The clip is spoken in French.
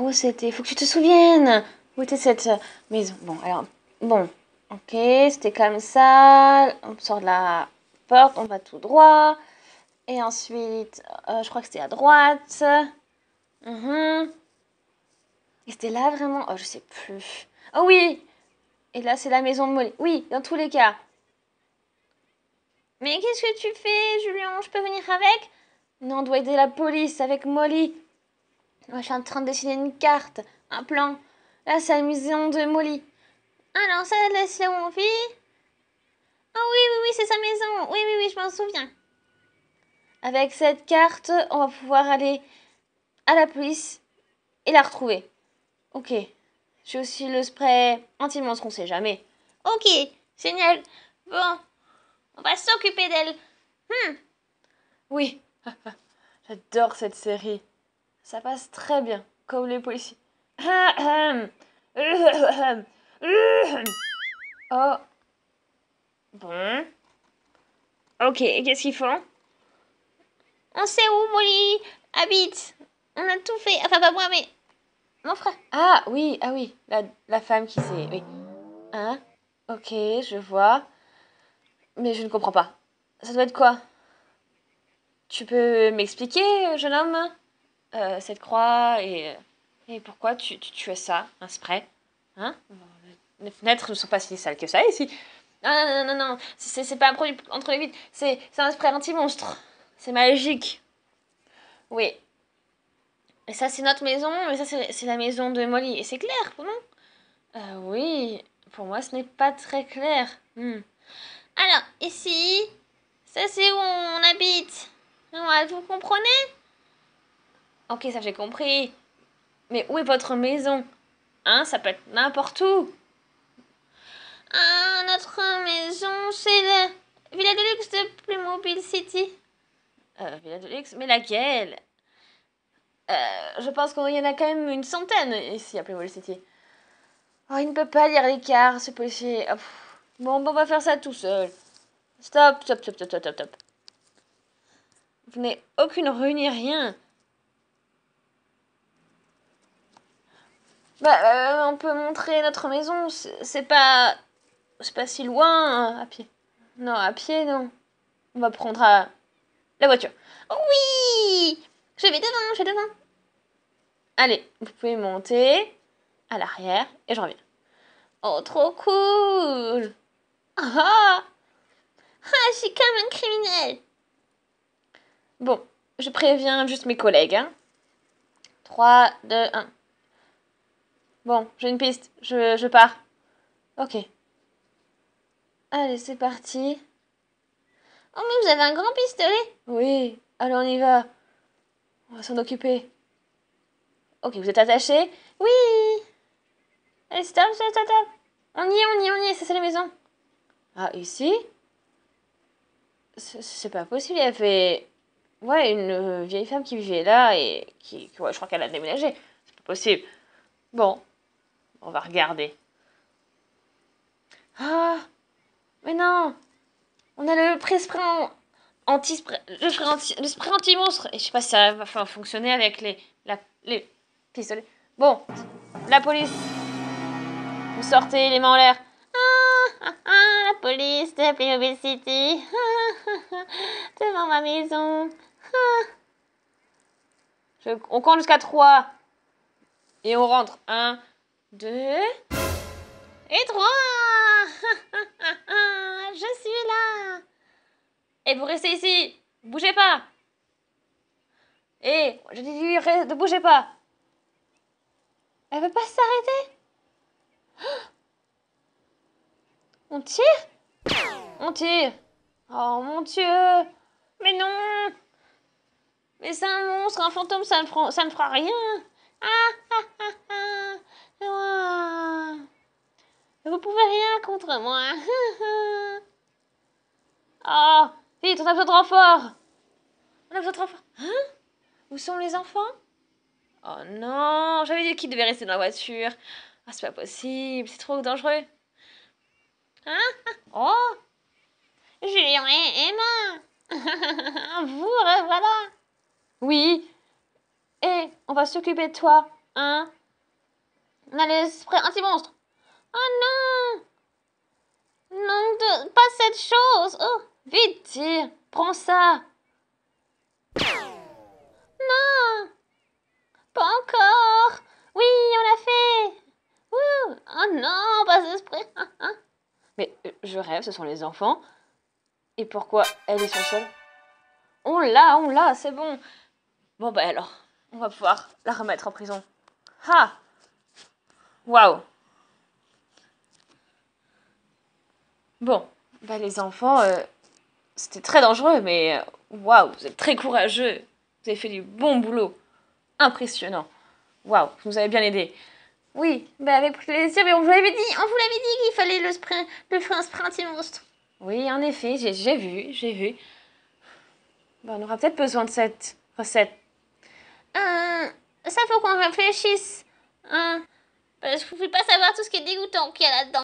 où c'était Faut que tu te souviennes Où était cette euh, maison Bon, alors, bon, ok, c'était comme ça. On sort de la porte, on va tout droit. Et ensuite, euh, je crois que c'était à droite. Mhm. Et c'était là vraiment Oh, je sais plus. Oh oui Et là, c'est la maison de Molly. Oui, dans tous les cas. Mais qu'est-ce que tu fais, Julien Je peux venir avec Non, on doit aider la police avec Molly. Moi, je suis en train de dessiner une carte, un plan. Là, c'est la maison de Molly. Alors, ça, laisse là où on vit. Ah oh, oui, oui, oui, c'est sa maison. Oui, oui, oui, je m'en souviens. Avec cette carte, on va pouvoir aller à la police et la retrouver. Ok. J'ai aussi le spray anti-monstre, on sait jamais. Ok, génial. Bon, on va s'occuper d'elle. Hmm. Oui, j'adore cette série. Ça passe très bien, comme les policiers. oh. Bon. Ok, qu'est-ce qu'ils font On sait où Molly habite. On a tout fait. Enfin, pas moi, mais mon frère. Ah oui, ah oui, la, la femme qui s'est... Hein Ok, je vois. Mais je ne comprends pas. Ça doit être quoi Tu peux m'expliquer, jeune homme euh, cette croix et, et pourquoi tu, tu, tu as ça, un spray Hein Les fenêtres ne sont pas si sales que ça ici. Non, non, non, non, non, c'est pas un produit entre les vides, c'est un spray anti-monstre. C'est magique. Oui. Et ça, c'est notre maison, mais ça, c'est la maison de Molly. Et c'est clair, non euh, Oui, pour moi, ce n'est pas très clair. Hmm. Alors, ici, ça, c'est où on habite. Vous comprenez Ok, ça j'ai compris. Mais où est votre maison Hein, ça peut être n'importe où. Ah, notre maison, c'est la Villa Deluxe de Playmobil City. Euh, Villa Deluxe mais laquelle euh, Je pense qu'il y en a quand même une centaine ici à Playmobil City. Oh, il ne peut pas lire l'écart, ce policier. bon, bon, on va faire ça tout seul. Stop, stop, stop, stop, stop, stop. Vous n'avez aucune rue ni rien. Bah, euh, on peut montrer notre maison. C'est pas. pas si loin hein, à pied. Non, à pied, non. On va prendre la voiture. Oh oui Je vais devant, je vais devant. Allez, vous pouvez monter à l'arrière et je reviens. Oh, trop cool Ah Ah, ah je suis comme un criminel Bon, je préviens juste mes collègues. 3, 2, 1. Bon, j'ai une piste. Je, pars. Ok. Allez, c'est parti. Oh, mais vous avez un grand pistolet Oui. Allez, on y va. On va s'en occuper. Ok, vous êtes attaché Oui Allez, stop, stop, stop, On y est, on y est, on y est, Ça, c'est la maison. Ah, ici C'est pas possible, il y avait... Ouais, une euh, vieille femme qui vivait là et qui... je crois qu'elle a déménagé. C'est pas possible. Bon, on va regarder. Ah Mais non On a le spray anti le, spray anti, monstre Et je sais pas si ça va fonctionner avec les, les pistolets. Bon, la police Vous sortez les mains en l'air ah, ah, ah la police de Playmobil City ah, Devant ma maison On compte jusqu'à 3 et on rentre. 1, deux et trois, Je suis là Et vous restez ici Bougez pas Et je dis ne bougez pas Elle veut pas s'arrêter On tire On tire Oh mon dieu Mais non Mais c'est un monstre, un fantôme, ça ne, ça ne fera rien ah, ah. ah vous pouvez rien contre moi. oh, vite, on a besoin de renfort. On a besoin de renfort. Hein Où sont les enfants Oh non, j'avais dit qu'ils devaient rester dans la voiture. Ah, c'est pas possible, c'est trop dangereux. Hein Oh Julien et Emma Vous voilà. Oui Et on va s'occuper de toi, hein on a l'esprit sprays anti monstre Oh non Non, pas cette chose Oh, vite, tire Prends ça Non Pas encore Oui, on l'a fait Oh non, pas cet Mais euh, je rêve, ce sont les enfants. Et pourquoi elle est sur On l'a, on l'a, c'est bon Bon ben alors, on va pouvoir la remettre en prison. Ha Waouh Bon, bah, les enfants, euh, c'était très dangereux, mais euh, waouh, vous êtes très courageux. Vous avez fait du bon boulot. Impressionnant. Waouh, vous nous avez bien aidé. Oui, bah, avec plaisir, mais on vous l'avait dit, on vous l'avait dit qu'il fallait le, sprint, le faire un sprint monstre. Oui, en effet, j'ai vu, j'ai vu. Bah, on aura peut-être besoin de cette recette. Euh, ça faut qu'on réfléchisse. Parce que vous ne pouvais pas savoir tout ce qui est dégoûtant qu'il y a là-dedans.